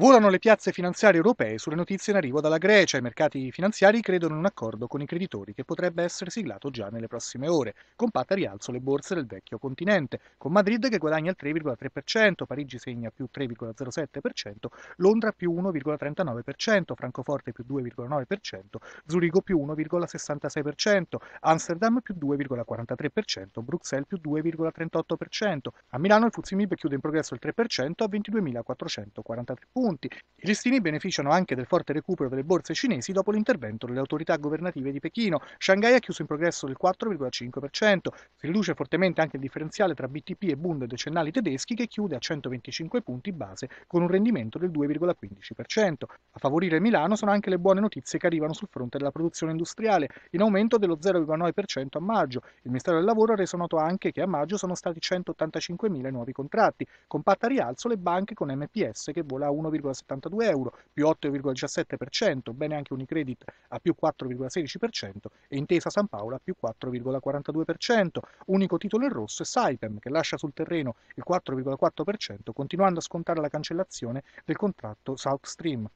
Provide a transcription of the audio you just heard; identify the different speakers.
Speaker 1: Volano le piazze finanziarie europee sulle notizie in arrivo dalla Grecia. I mercati finanziari credono in un accordo con i creditori che potrebbe essere siglato già nelle prossime ore. Compatta rialzo le borse del vecchio continente, con Madrid che guadagna il 3,3%, Parigi segna più 3,07%, Londra più 1,39%, Francoforte più 2,9%, Zurigo più 1,66%, Amsterdam più 2,43%, Bruxelles più 2,38%. A Milano il Fuzimib chiude in progresso il 3% a 22.443 punti punti. I listini beneficiano anche del forte recupero delle borse cinesi dopo l'intervento delle autorità governative di Pechino. Shanghai ha chiuso in progresso del 4,5%. Si riduce fortemente anche il differenziale tra BTP e Bund decennali tedeschi che chiude a 125 punti base con un rendimento del 2,15%. A favorire Milano sono anche le buone notizie che arrivano sul fronte della produzione industriale, in aumento dello 0,9% a maggio. Il Ministero del Lavoro ha reso noto anche che a maggio sono stati 185.000 nuovi contratti. Compatta rialzo le banche con MPS che vola a 1,5%. 8,72 euro, più 8,17%, bene anche Unicredit a più 4,16% e Intesa San Paolo a più 4,42%. Unico titolo in rosso è Saipem che lascia sul terreno il 4,4% continuando a scontare la cancellazione del contratto South Stream.